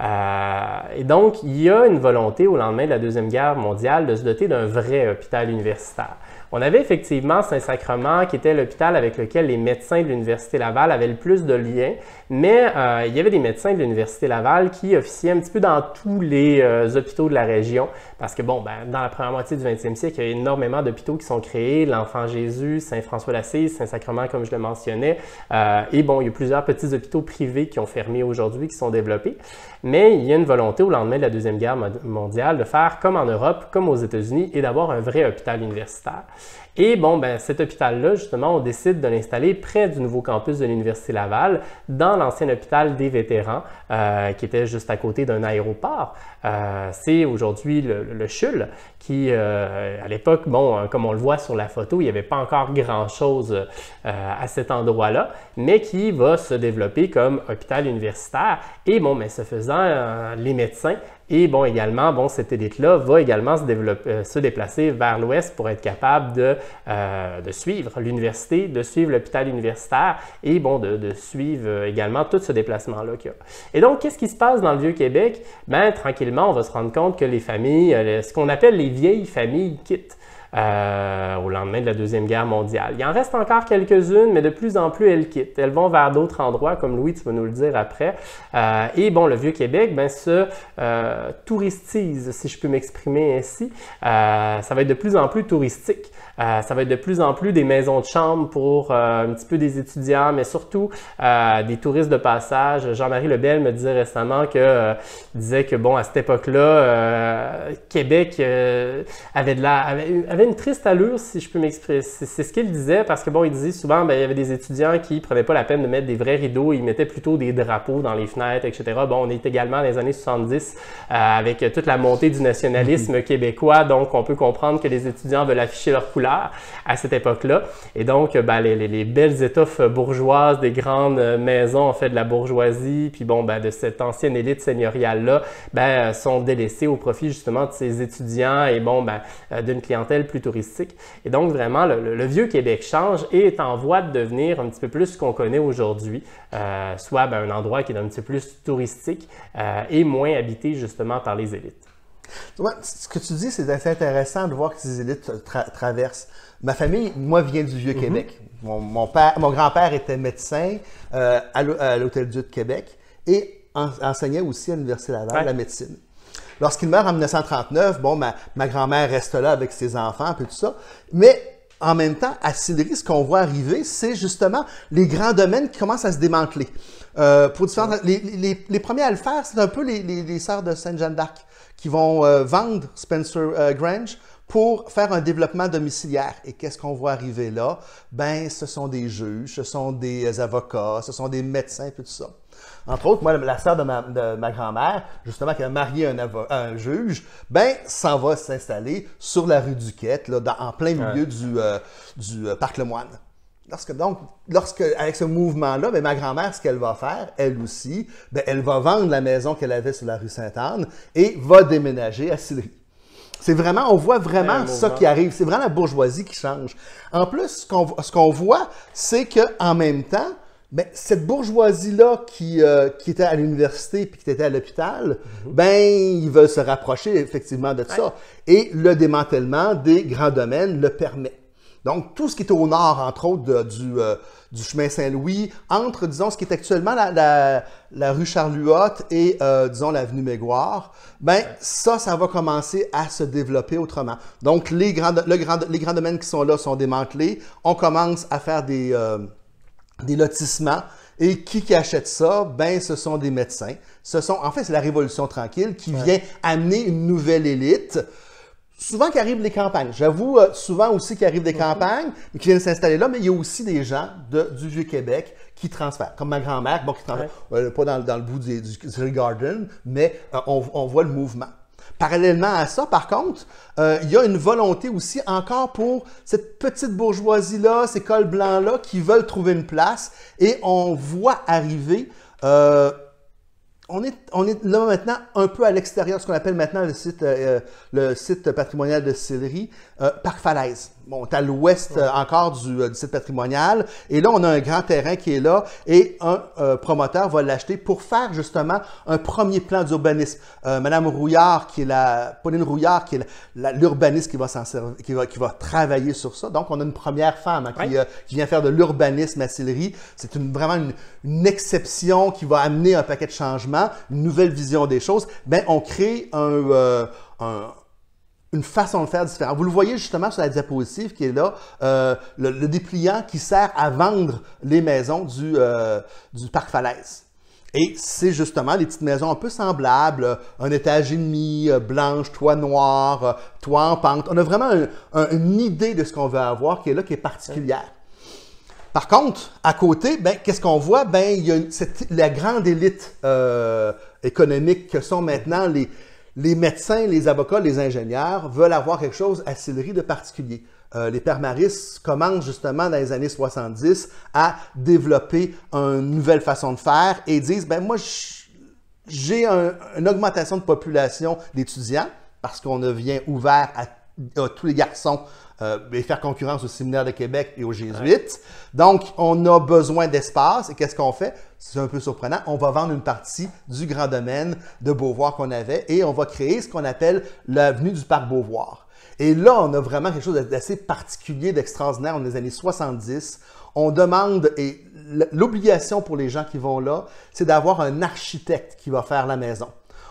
Euh, et donc, il y a une volonté au lendemain de la Deuxième Guerre mondiale de se doter d'un vrai hôpital universitaire. On avait effectivement Saint-Sacrement, qui était l'hôpital avec lequel les médecins de l'Université Laval avaient le plus de liens mais euh, il y avait des médecins de l'Université Laval qui officiaient un petit peu dans tous les euh, hôpitaux de la région. Parce que, bon, ben, dans la première moitié du 20e siècle, il y a énormément d'hôpitaux qui sont créés. L'Enfant Jésus, Saint-François d'Assise, Saint-Sacrement, comme je le mentionnais. Euh, et bon, il y a plusieurs petits hôpitaux privés qui ont fermé aujourd'hui, qui sont développés. Mais il y a une volonté au lendemain de la Deuxième Guerre mondiale de faire comme en Europe, comme aux États-Unis, et d'avoir un vrai hôpital universitaire. Et bon, ben, cet hôpital-là, justement, on décide de l'installer près du nouveau campus de l'Université Laval, dans l'ancien hôpital des vétérans, euh, qui était juste à côté d'un aéroport. Euh, c'est aujourd'hui le, le, CHUL qui, euh, à l'époque, bon, hein, comme on le voit sur la photo, il n'y avait pas encore grand-chose euh, à cet endroit-là, mais qui va se développer comme hôpital universitaire. Et bon, mais ce faisant, euh, les médecins et bon, également, bon, cette élite-là va également se, développer, se déplacer vers l'ouest pour être capable de, de suivre l'université, de suivre l'hôpital universitaire et bon, de, de suivre également tout ce déplacement-là qu'il y a. Et donc, qu'est-ce qui se passe dans le Vieux-Québec? Bien, tranquillement, on va se rendre compte que les familles, ce qu'on appelle les vieilles familles quittent. Euh, au lendemain de la Deuxième Guerre mondiale. Il en reste encore quelques-unes, mais de plus en plus, elles quittent. Elles vont vers d'autres endroits, comme Louis, tu nous le dire après. Euh, et bon, le Vieux-Québec ben, se euh, touristise, si je peux m'exprimer ainsi. ça va être de plus en plus touristique. Euh, ça va être de plus en plus des maisons de chambre pour euh, un petit peu des étudiants, mais surtout euh, des touristes de passage. Jean-Marie Lebel me disait récemment que disait que bon à cette époque-là, Québec avait de la avait, une triste allure si je peux m'exprimer. C'est ce qu'il disait parce que bon il disait souvent qu'il ben, il y avait des étudiants qui prenaient pas la peine de mettre des vrais rideaux, ils mettaient plutôt des drapeaux dans les fenêtres, etc. Bon on est également dans les années 70 avec toute la montée du nationalisme mm-hmm. québécois, donc on peut comprendre que les étudiants veulent afficher leur couleur à cette époque-là. Et donc, euh, ben, les, belles étoffes bourgeoises des grandes euh, maisons, en fait, de la bourgeoisie, puis bon, ben, de cette ancienne élite seigneuriale-là, ben, sont délaissées au profit justement de ces étudiants et bon, euh, d'une clientèle plus touristique. Et donc, vraiment, le, vieux Québec change et est en voie de devenir un petit peu plus ce qu'on connaît aujourd'hui, soit un endroit qui est un petit peu plus touristique et moins habité justement par les élites. Ce que tu dis, c'est assez intéressant de voir que ces élites traversent. Ma famille, moi, vient du Vieux-Québec. Mhm. Mon, père, mon grand-père était médecin euh, à l'Hôtel-Dieu de Québec et enseignait aussi à l'Université Laval la médecine. Lorsqu'il meurt en 1939, bon, ma, ma grand-mère reste là avec ses enfants, puis tout ça. Mais en même temps, à Sillery, ce qu'on voit arriver, c'est justement les grands domaines qui commencent à se démanteler. Euh, pour les, premiers à le faire, c'est un peu les, les sœurs de Sainte-Jeanne d'Arc qui vont euh, vendre Spencer euh, Grange pour faire un développement domiciliaire. Et qu'est-ce qu'on voit arriver là? Ben, ce sont des juges, ce sont des euh, avocats, ce sont des médecins, puis tout ça. Entre autres, moi, la sœur de ma, grand-mère, justement, qui a marié un, un juge, ben, s'en va s'installer sur la rue Duquette, là, en plein milieu du, du Parc Lemoine. Lorsque, donc, lorsque, avec ce mouvement-là, ben, ma grand-mère, ce qu'elle va faire, elle aussi, ben, elle va vendre la maison qu'elle avait sur la rue Sainte-Anne et va déménager à Sillery. C'est vraiment, on voit vraiment ça qui arrive. C'est vraiment la bourgeoisie qui change. En plus, ce qu'on voit, c'est qu'en même temps, ben, cette bourgeoisie-là euh, qui, était à l'université puis qui était à l'hôpital, mhm. ben, ils veulent se rapprocher effectivement de ça. Et le démantèlement des grands domaines le permet. Donc, tout ce qui est au nord, entre autres, euh, du, chemin Saint-Louis, entre, disons, ce qui est actuellement la, rue Charluotte et, euh, disons, l'avenue Mégoire, ben ça, ça va commencer à se développer autrement. Donc, les grands, domaines qui sont là sont démantelés. On commence à faire euh, des, lotissements. Et qui, qui achète ça? Ben, ce sont des médecins. Ce sont, en fait, c'est la Révolution tranquille qui vient amener une nouvelle élite souvent qu'arrivent des campagnes. J'avoue euh, souvent aussi qu'arrivent des mhm. campagnes mais qui viennent s'installer là, mais il y a aussi des gens de, du Vieux-Québec qui transfèrent. Comme ma grand-mère, bon, qui transfère, euh, pas dans, le bout du, garden, mais euh, on, voit le mouvement. Parallèlement à ça, par contre, il y a une volonté aussi encore pour cette petite bourgeoisie-là, ces cols blancs-là, qui veulent trouver une place. Et on voit arriver on est, là maintenant un peu à l'extérieur ce qu'on appelle maintenant le site, euh, euh, le site patrimonial de Sillery, euh, Parc falaise. Bon, à l'ouest euh, encore euh, du, site patrimonial. Et là, on a un grand terrain qui est là et un euh, promoteur va l'acheter pour faire justement un premier plan d'urbanisme. Madame Rouillard, qui est la, Pauline Rouillard, qui est l'urbaniste qui va s'en qui va, qui va travailler sur ça. Donc, on a une première femme hein, qui, vient faire de l'urbanisme à Sillery. C'est une, vraiment une, exception qui va amener un paquet de changements, une nouvelle vision des choses. Ben, on crée un une façon de faire différente. Vous le voyez justement sur la diapositive qui est là, euh, le, dépliant qui sert à vendre les maisons du, euh, parc Falaise. Et c'est justement les petites maisons un peu semblables, un étage et demi, euh, blanche, toit noir, toit en pente. On a vraiment une idée de ce qu'on veut avoir qui est là, qui est particulière. Par contre, à côté, ben, qu'est-ce qu'on voit? Ben, il y a la grande élite économique que sont maintenant les, les médecins, les avocats, les ingénieurs veulent avoir quelque chose à Sillery de particulier. Les euh, les permaristes commencent justement dans les années 70 à développer une nouvelle façon de faire et disent, ben moi, j'ai une augmentation de population d'étudiants parce qu'on devient ouvert à, tous les garçons euh, et faire concurrence au séminaire de Québec et aux jésuites. Donc, on a besoin d'espace et qu'est-ce qu'on fait? C'est un peu surprenant. On va vendre une partie du grand domaine de Beauvoir qu'on avait et on va créer ce qu'on appelle l'avenue du parc Beauvoir. Et là, on a vraiment quelque chose d'assez particulier, d'extraordinaire. On est les années 70. On demande, et l'obligation pour les gens qui vont là, c'est d'avoir un architecte qui va faire la maison.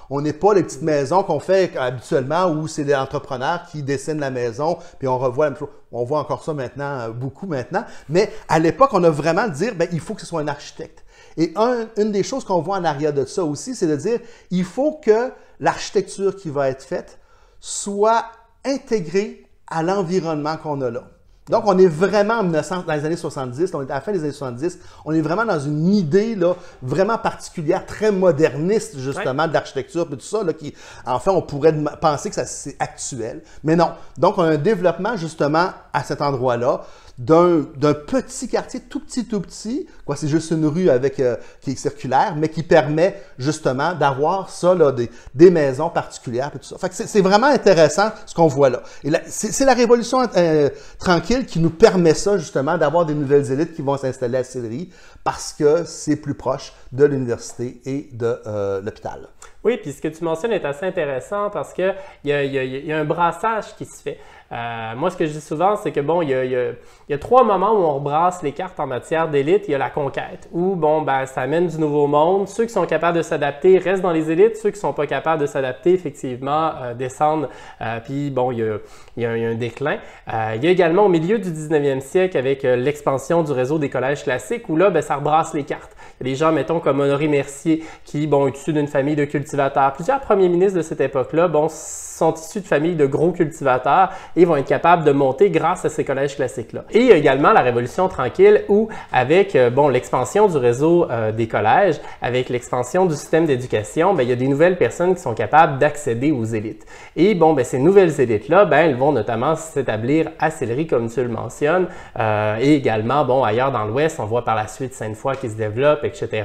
On n'est pas les petites maisons qu'on fait habituellement où c'est des entrepreneurs qui dessinent la maison, puis on revoit la même On voit encore ça maintenant, euh, beaucoup maintenant. Mais à l'époque, on a vraiment dit, ben, il faut que ce soit un architecte. Et une des choses qu'on voit en arrière de ça aussi, c'est de dire, il faut que l'architecture qui va être faite soit intégrée à l'environnement qu'on a là. Donc, on est vraiment dans les années 70, on est à la fin des années 70, on est vraiment dans une idée là, vraiment particulière, très moderniste justement d'architecture de et tout ça, là, qui, enfin, on pourrait penser que c'est actuel, mais non. Donc, on a un développement justement à cet endroit-là d'un petit quartier tout petit, tout petit. Quoi, c'est juste une rue avec, euh, qui est circulaire, mais qui permet justement d'avoir ça, là, des, des, maisons particulières et tout ça. Fait c'est vraiment intéressant ce qu'on voit là. Et c'est la révolution euh, tranquille qui nous permet ça, justement, d'avoir des nouvelles élites qui vont s'installer à Sillery parce que c'est plus proche de l'université et de euh, l'hôpital. Oui, puis ce que tu mentionnes est assez intéressant parce qu'il y a, y, un brassage qui se fait. moi, ce que je dis souvent, c'est que bon, il y, a, trois moments où on rebrasse les cartes en matière d'élite. Il y a la conquête, où bon, ben, ça amène du nouveau monde. Ceux qui sont capables de s'adapter restent dans les élites. Ceux qui sont pas capables de s'adapter, effectivement, descendent. puis bon, il y, a, un déclin. il y a également au milieu du 19e siècle, avec l'expansion du réseau des collèges classiques, où là, ben, ça rebrasse les cartes. Il y a des gens, mettons, comme Honoré Mercier, qui, bon, est issu d'une famille de culture Plusieurs premiers ministres de cette époque-là sont issus de familles de gros cultivateurs et vont être capables de monter grâce à ces collèges classiques-là. Et il y a également la Révolution tranquille où, avec euh, bon, l'expansion du réseau euh, des collèges, avec l'expansion du système d'éducation, ben, il y a des nouvelles personnes qui sont capables d'accéder aux élites. Et bon, ben, ces nouvelles élites-là, ben, elles vont notamment s'établir à Sillery, comme tu le mentionnes, euh, et également bon, ailleurs dans l'Ouest, on voit par la suite Sainte-Foy qui se développe, etc.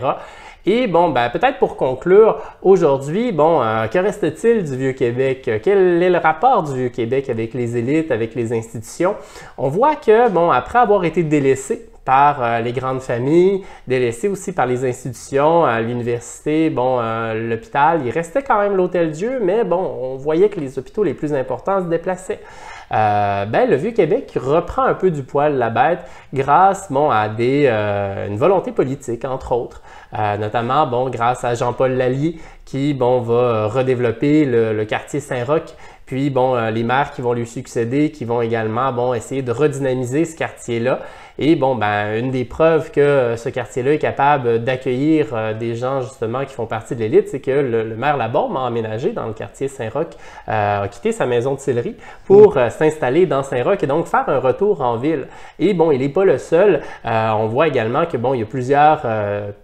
Et bon, ben, peut-être pour conclure, aujourd'hui, bon, euh, que reste-t-il du Vieux-Québec? Euh, quel est le rapport du Vieux-Québec avec les élites, avec les institutions? On voit que, bon, après avoir été délaissé par euh, les grandes familles, délaissé aussi par les institutions, l'université, bon, l'hôpital. Il restait quand même l'Hôtel Dieu, mais bon, on voyait que les hôpitaux les plus importants se déplaçaient. ben, le Vieux-Québec reprend un peu du poil la bête grâce bon, à des, une volonté politique, entre autres, euh, notamment bon, grâce à Jean-Paul Lallier qui bon, va euh, redévelopper le, le quartier Saint-Roch. Puis bon, euh, les maires qui vont lui succéder, qui vont également bon, essayer de redynamiser ce quartier-là. Et bon, ben, une des preuves que euh, ce quartier-là est capable d'accueillir euh, des gens justement qui font partie de l'élite, c'est que le, maire Laborde a emménagé dans le quartier Saint-Roch, euh, a quitté sa maison de sillerie pour mm. s'installer dans Saint-Roch et donc faire un retour en ville. Et bon, il n'est pas le seul. on voit également que bon, il y a plusieurs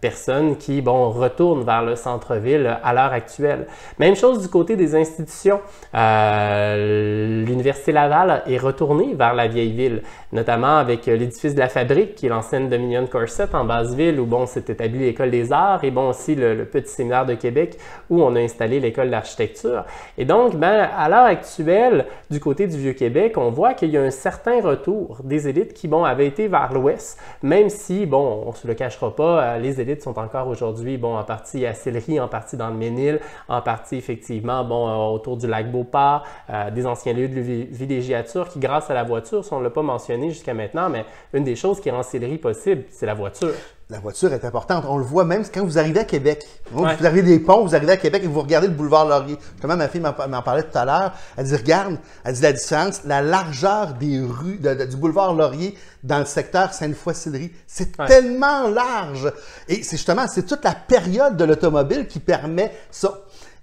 personnes qui bon retournent vers le centre-ville à l'heure actuelle. Même chose du côté des institutions. L'université Laval est retournée vers la vieille ville, notamment avec l'édifice de la Fabrique, qui est l'ancienne Dominion Corset en Basse-Ville où bon, s'est établie l'École des Arts, et bon aussi le, petit séminaire de Québec, où on a installé l'École d'architecture. Et donc, ben, à l'heure actuelle, du côté du Vieux-Québec, on voit qu'il y a un certain retour des élites qui, bon, avaient été vers l'Ouest, même si, bon, on se le cachera pas, euh, les élites sont encore aujourd'hui, bon, en partie à Sillery, en partie dans le Ménil, en partie, effectivement, bon, euh, autour du lac Beauport, euh, des anciens lieux de villégiature qui, grâce à la voiture, si on ne l'a pas mentionné jusqu'à maintenant, mais une des des choses qui rend Sillery possible, c'est la voiture. La voiture est importante. On le voit même quand vous arrivez à Québec. Vous, avez des ponts, vous arrivez à Québec et vous regardez le boulevard Laurier. Toi-même, ma fille m'en parlait tout à l'heure. Elle dit Regarde, elle dit la différence, la largeur des rues du boulevard Laurier dans le secteur Sainte-Foy-Sillery. C'est tellement large. Et c'est justement, c'est toute la période de l'automobile qui permet ça.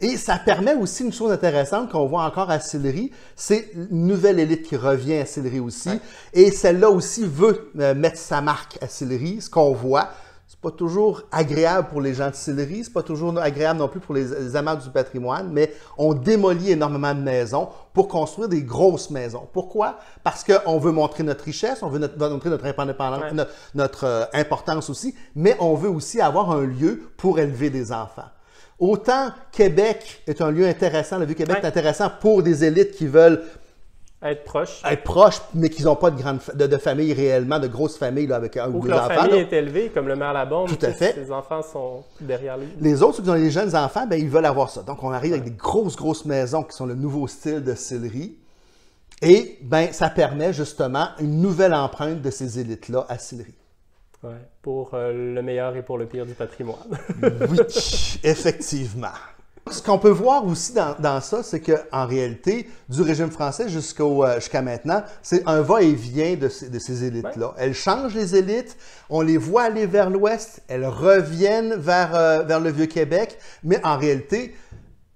Et ça permet aussi une chose intéressante qu'on voit encore à Sillery, c'est une nouvelle élite qui revient à Sillery aussi. Et celle-là aussi veut euh, mettre sa marque à Sillery, ce qu'on voit. C'est pas toujours agréable pour les gens de Sillery, c'est pas toujours agréable non plus pour les, amants du patrimoine, mais on démolit énormément de maisons pour construire des grosses maisons. Pourquoi? Parce qu'on veut montrer notre richesse, on veut montrer notre indépendance, notre, euh, importance aussi, mais on veut aussi avoir un lieu pour élever des enfants. Autant Québec est un lieu intéressant, la vue Québec est intéressant pour des élites qui veulent être proches, mais qui n'ont pas de grande de, famille réellement, de grosse famille avec un ou, ou famille est élevée, comme le maire Labombe. Tout Ses enfants sont derrière lui. Les autres, ceux qui ont les jeunes enfants, ben, ils veulent avoir ça. Donc, on arrive avec des grosses, grosses maisons qui sont le nouveau style de Sillery. Et ben, ça permet justement une nouvelle empreinte de ces élites-là à Sillery pour euh, le meilleur et pour le pire du patrimoine. oui, effectivement. Ce qu'on peut voir aussi dans, ça, c'est qu'en réalité, du régime français euh, jusqu'à maintenant, c'est un va-et-vient de, ces, élites-là. Elles changent les élites, on les voit aller vers l'ouest, elles reviennent vers, euh, vers le Vieux-Québec, mais en réalité,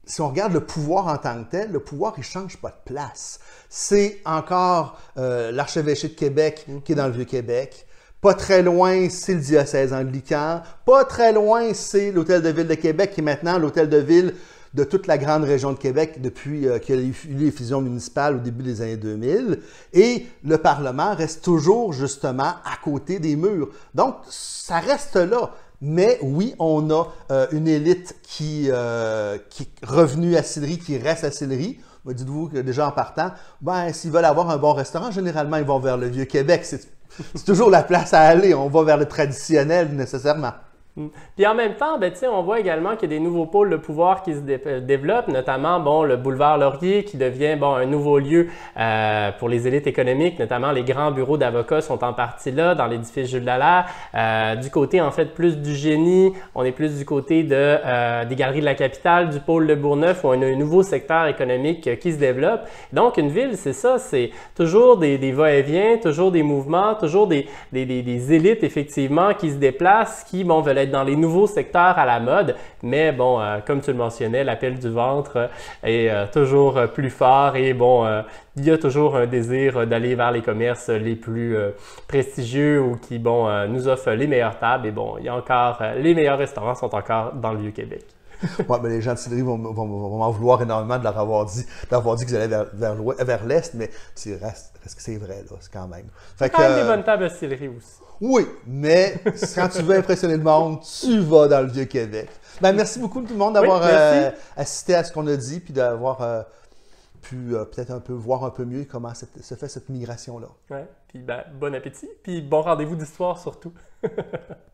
si on regarde le pouvoir en tant que tel, le pouvoir, il ne change pas de place. C'est encore l'archevêché de Québec qui est dans le mm-hmm. Vieux-Québec. Pas très loin, c'est le diocèse anglican. Pas très loin, c'est l'Hôtel de Ville de Québec, qui est maintenant l'Hôtel de Ville de toute la grande région de Québec depuis euh, qu'il y a eu les fusions municipales au début des années 2000. Et le Parlement reste toujours justement à côté des murs. Donc, ça reste là. Mais oui, on a euh, une élite qui, euh, qui est revenue à Sillery, qui reste à Sillery. Dites-vous que déjà en partant, ben, s'ils veulent avoir un bon restaurant, généralement, ils vont vers le Vieux-Québec. C'est c'est toujours la place à aller. On va vers le traditionnel nécessairement. Puis en même temps, ben, on voit également qu'il y a des nouveaux pôles de pouvoir qui se euh, développent, notamment bon, le boulevard Laurier qui devient bon, un nouveau lieu euh, pour les élites économiques, notamment les grands bureaux d'avocats sont en partie là, dans l'édifice Jules Dallaire. Euh, du côté, en fait, plus du génie, on est plus du côté de, des galeries de la capitale, du pôle de Bourgneuf, où on a un nouveau secteur économique qui se développe. Donc, une ville, c'est ça, c'est toujours des, des va-et-vient, toujours des mouvements, toujours des, des, élites, effectivement, qui se déplacent, qui bon, veulent dans les nouveaux secteurs à la mode. Mais bon, euh, comme tu le mentionnais, l'appel du ventre est euh, toujours euh, plus fort et bon, il y a toujours un désir d'aller vers les commerces les plus prestigieux ou qui, bon, nous offrent les meilleures tables. Et bon, il y a encore, les meilleurs restaurants sont encore dans le Vieux-Québec. ouais, mais les gens de Sillery vont, m'en vouloir énormément de leur avoir dit, d'avoir dit qu'ils allaient vers, l'Est, mais tu restes, reste que c'est vrai, là, c'est quand même. Fait que, des bonnes tables à Sillery aussi. Oui, mais quand tu veux impressionner le monde, tu vas dans le Vieux-Québec. Ben, merci beaucoup tout le monde d'avoir euh, assisté à ce qu'on a dit, puis d'avoir euh, pu euh, peut-être un peu voir un peu mieux comment se fait cette migration-là. Ouais. Puis ben, bon appétit, puis bon rendez-vous d'histoire surtout.